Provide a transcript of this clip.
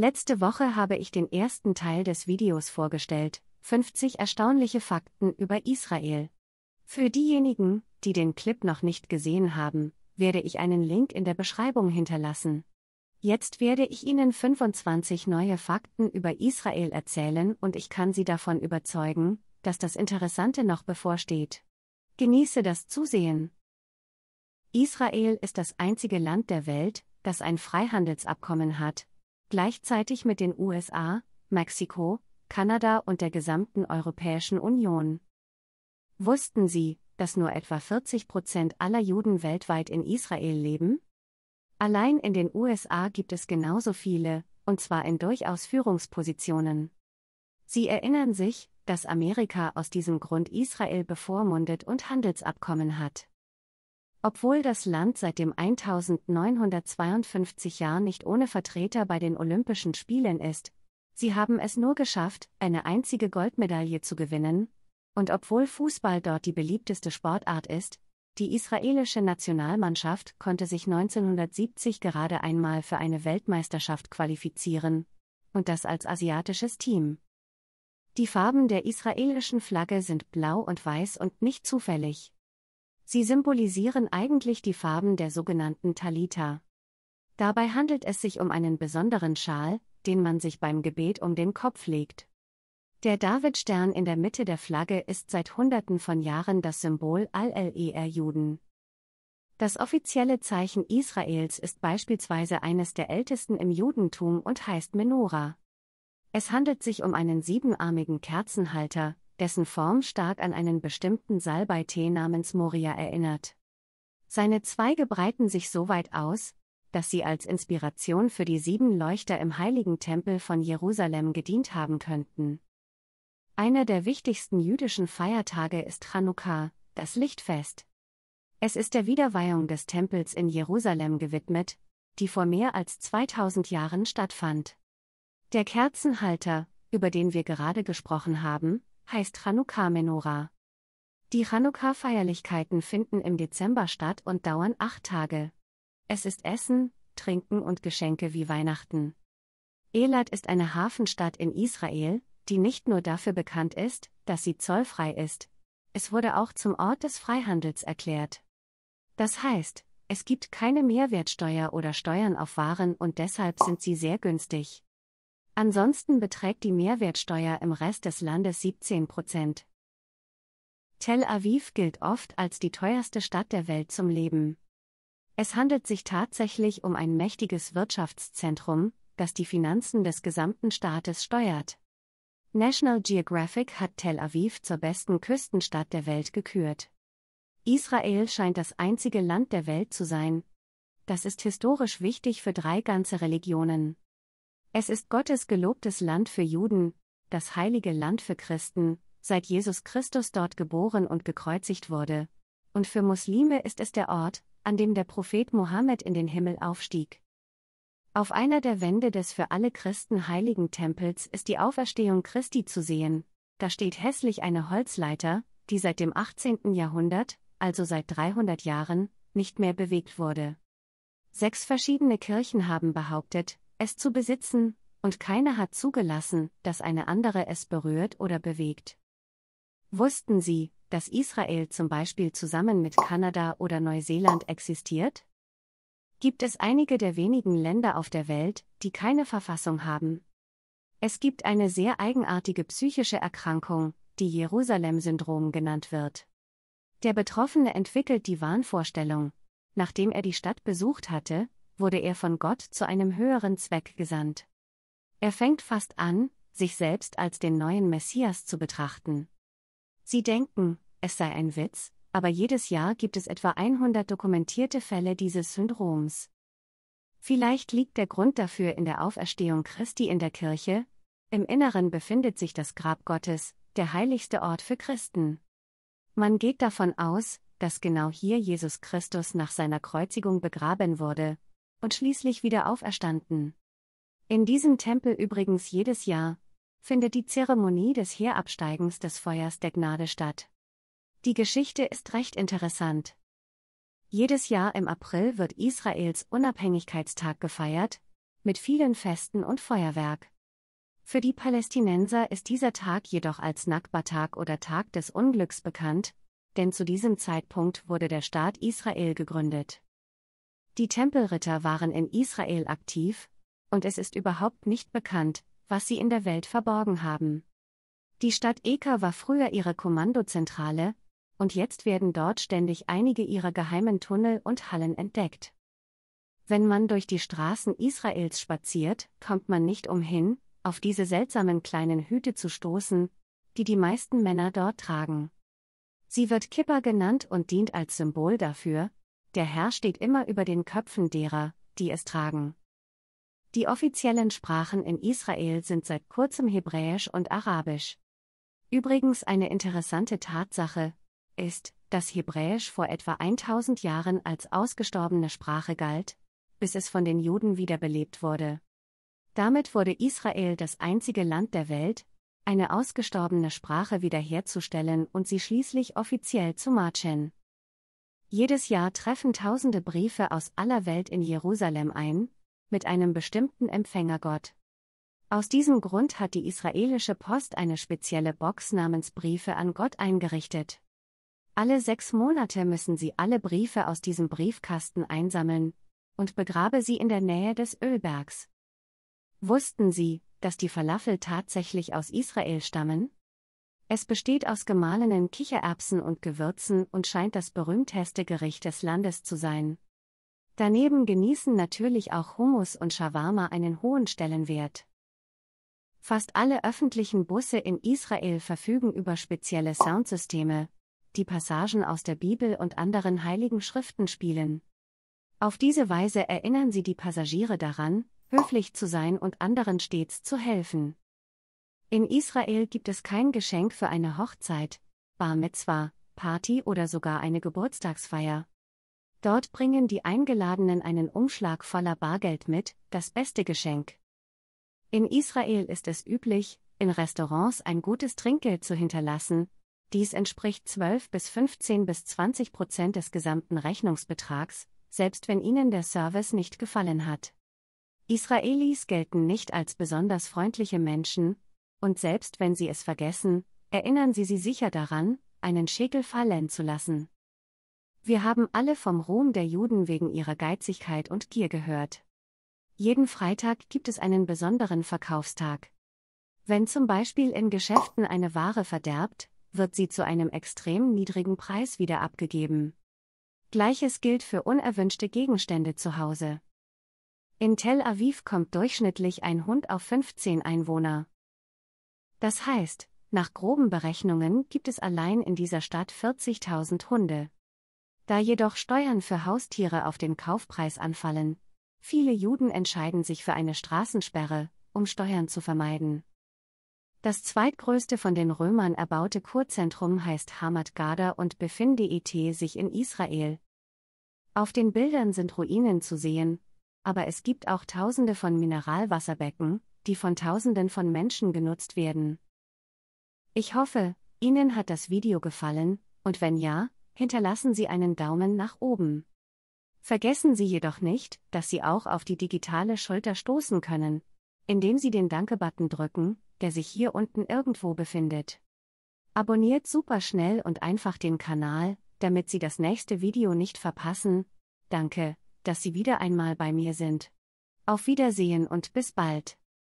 Letzte Woche habe ich den ersten Teil des Videos vorgestellt, 50 erstaunliche Fakten über Israel. Für diejenigen, die den Clip noch nicht gesehen haben, werde ich einen Link in der Beschreibung hinterlassen. Jetzt werde ich Ihnen 25 neue Fakten über Israel erzählen und ich kann Sie davon überzeugen, dass das Interessante noch bevorsteht. Genieße das Zusehen. Israel ist das einzige Land der Welt, das ein Freihandelsabkommen hat, gleichzeitig mit den USA, Mexiko, Kanada und der gesamten Europäischen Union. Wussten Sie, dass nur etwa 40 Prozent aller Juden weltweit in Israel leben? Allein in den USA gibt es genauso viele, und zwar in durchaus Führungspositionen. Sie erinnern sich, dass Amerika aus diesem Grund Israel bevormundet und Handelsabkommen hat. Obwohl das Land seit dem 1952 Jahr nicht ohne Vertreter bei den Olympischen Spielen ist, sie haben es nur geschafft, eine einzige Goldmedaille zu gewinnen, und obwohl Fußball dort die beliebteste Sportart ist, die israelische Nationalmannschaft konnte sich 1970 gerade einmal für eine Weltmeisterschaft qualifizieren, und das als asiatisches Team. Die Farben der israelischen Flagge sind blau und weiß und nicht zufällig. Sie symbolisieren eigentlich die Farben der sogenannten Talita. Dabei handelt es sich um einen besonderen Schal, den man sich beim Gebet um den Kopf legt. Der Davidstern in der Mitte der Flagge ist seit Hunderten von Jahren das Symbol al el juden Das offizielle Zeichen Israels ist beispielsweise eines der ältesten im Judentum und heißt Menorah. Es handelt sich um einen siebenarmigen Kerzenhalter, dessen Form stark an einen bestimmten Salbeitee namens Moria erinnert. Seine Zweige breiten sich so weit aus, dass sie als Inspiration für die sieben Leuchter im heiligen Tempel von Jerusalem gedient haben könnten. Einer der wichtigsten jüdischen Feiertage ist Chanukkah, das Lichtfest. Es ist der Wiederweihung des Tempels in Jerusalem gewidmet, die vor mehr als 2000 Jahren stattfand. Der Kerzenhalter, über den wir gerade gesprochen haben, heißt chanukkah Menorah. Die chanukkah feierlichkeiten finden im Dezember statt und dauern acht Tage. Es ist Essen, Trinken und Geschenke wie Weihnachten. Elat ist eine Hafenstadt in Israel, die nicht nur dafür bekannt ist, dass sie zollfrei ist. Es wurde auch zum Ort des Freihandels erklärt. Das heißt, es gibt keine Mehrwertsteuer oder Steuern auf Waren und deshalb sind sie sehr günstig. Ansonsten beträgt die Mehrwertsteuer im Rest des Landes 17 Prozent. Tel Aviv gilt oft als die teuerste Stadt der Welt zum Leben. Es handelt sich tatsächlich um ein mächtiges Wirtschaftszentrum, das die Finanzen des gesamten Staates steuert. National Geographic hat Tel Aviv zur besten Küstenstadt der Welt gekürt. Israel scheint das einzige Land der Welt zu sein. Das ist historisch wichtig für drei ganze Religionen. Es ist Gottes gelobtes Land für Juden, das heilige Land für Christen, seit Jesus Christus dort geboren und gekreuzigt wurde. Und für Muslime ist es der Ort, an dem der Prophet Mohammed in den Himmel aufstieg. Auf einer der Wände des für alle Christen heiligen Tempels ist die Auferstehung Christi zu sehen. Da steht hässlich eine Holzleiter, die seit dem 18. Jahrhundert, also seit 300 Jahren, nicht mehr bewegt wurde. Sechs verschiedene Kirchen haben behauptet, es zu besitzen, und keiner hat zugelassen, dass eine andere es berührt oder bewegt. Wussten Sie, dass Israel zum Beispiel zusammen mit Kanada oder Neuseeland existiert? Gibt es einige der wenigen Länder auf der Welt, die keine Verfassung haben? Es gibt eine sehr eigenartige psychische Erkrankung, die Jerusalem-Syndrom genannt wird. Der Betroffene entwickelt die Wahnvorstellung, nachdem er die Stadt besucht hatte, wurde er von Gott zu einem höheren Zweck gesandt. Er fängt fast an, sich selbst als den neuen Messias zu betrachten. Sie denken, es sei ein Witz, aber jedes Jahr gibt es etwa 100 dokumentierte Fälle dieses Syndroms. Vielleicht liegt der Grund dafür in der Auferstehung Christi in der Kirche, im Inneren befindet sich das Grab Gottes, der heiligste Ort für Christen. Man geht davon aus, dass genau hier Jesus Christus nach seiner Kreuzigung begraben wurde, und schließlich wieder auferstanden. In diesem Tempel übrigens jedes Jahr findet die Zeremonie des Herabsteigens des Feuers der Gnade statt. Die Geschichte ist recht interessant. Jedes Jahr im April wird Israels Unabhängigkeitstag gefeiert, mit vielen Festen und Feuerwerk. Für die Palästinenser ist dieser Tag jedoch als Nakba-Tag oder Tag des Unglücks bekannt, denn zu diesem Zeitpunkt wurde der Staat Israel gegründet. Die Tempelritter waren in Israel aktiv, und es ist überhaupt nicht bekannt, was sie in der Welt verborgen haben. Die Stadt Eka war früher ihre Kommandozentrale, und jetzt werden dort ständig einige ihrer geheimen Tunnel und Hallen entdeckt. Wenn man durch die Straßen Israels spaziert, kommt man nicht umhin, auf diese seltsamen kleinen Hüte zu stoßen, die die meisten Männer dort tragen. Sie wird Kippa genannt und dient als Symbol dafür, der Herr steht immer über den Köpfen derer, die es tragen. Die offiziellen Sprachen in Israel sind seit kurzem Hebräisch und Arabisch. Übrigens eine interessante Tatsache ist, dass Hebräisch vor etwa 1000 Jahren als ausgestorbene Sprache galt, bis es von den Juden wiederbelebt wurde. Damit wurde Israel das einzige Land der Welt, eine ausgestorbene Sprache wiederherzustellen und sie schließlich offiziell zu marchen. Jedes Jahr treffen tausende Briefe aus aller Welt in Jerusalem ein, mit einem bestimmten Empfängergott. Aus diesem Grund hat die israelische Post eine spezielle Box namens Briefe an Gott eingerichtet. Alle sechs Monate müssen sie alle Briefe aus diesem Briefkasten einsammeln und begrabe sie in der Nähe des Ölbergs. Wussten Sie, dass die Falafel tatsächlich aus Israel stammen? Es besteht aus gemahlenen Kichererbsen und Gewürzen und scheint das berühmteste Gericht des Landes zu sein. Daneben genießen natürlich auch Hummus und Shawarma einen hohen Stellenwert. Fast alle öffentlichen Busse in Israel verfügen über spezielle Soundsysteme, die Passagen aus der Bibel und anderen heiligen Schriften spielen. Auf diese Weise erinnern sie die Passagiere daran, höflich zu sein und anderen stets zu helfen. In Israel gibt es kein Geschenk für eine Hochzeit, Bar Mitzvah, Party oder sogar eine Geburtstagsfeier. Dort bringen die Eingeladenen einen Umschlag voller Bargeld mit, das beste Geschenk. In Israel ist es üblich, in Restaurants ein gutes Trinkgeld zu hinterlassen, dies entspricht 12 bis 15 bis 20 Prozent des gesamten Rechnungsbetrags, selbst wenn ihnen der Service nicht gefallen hat. Israelis gelten nicht als besonders freundliche Menschen, und selbst wenn sie es vergessen, erinnern sie sie sicher daran, einen Schäkel fallen zu lassen. Wir haben alle vom Ruhm der Juden wegen ihrer Geizigkeit und Gier gehört. Jeden Freitag gibt es einen besonderen Verkaufstag. Wenn zum Beispiel in Geschäften eine Ware verderbt, wird sie zu einem extrem niedrigen Preis wieder abgegeben. Gleiches gilt für unerwünschte Gegenstände zu Hause. In Tel Aviv kommt durchschnittlich ein Hund auf 15 Einwohner. Das heißt, nach groben Berechnungen gibt es allein in dieser Stadt 40.000 Hunde. Da jedoch Steuern für Haustiere auf den Kaufpreis anfallen, viele Juden entscheiden sich für eine Straßensperre, um Steuern zu vermeiden. Das zweitgrößte von den Römern erbaute Kurzentrum heißt Hamad Gada und befindet e sich in Israel. Auf den Bildern sind Ruinen zu sehen, aber es gibt auch tausende von Mineralwasserbecken, die von Tausenden von Menschen genutzt werden. Ich hoffe, Ihnen hat das Video gefallen, und wenn ja, hinterlassen Sie einen Daumen nach oben. Vergessen Sie jedoch nicht, dass Sie auch auf die digitale Schulter stoßen können, indem Sie den Danke-Button drücken, der sich hier unten irgendwo befindet. Abonniert super schnell und einfach den Kanal, damit Sie das nächste Video nicht verpassen. Danke, dass Sie wieder einmal bei mir sind. Auf Wiedersehen und bis bald.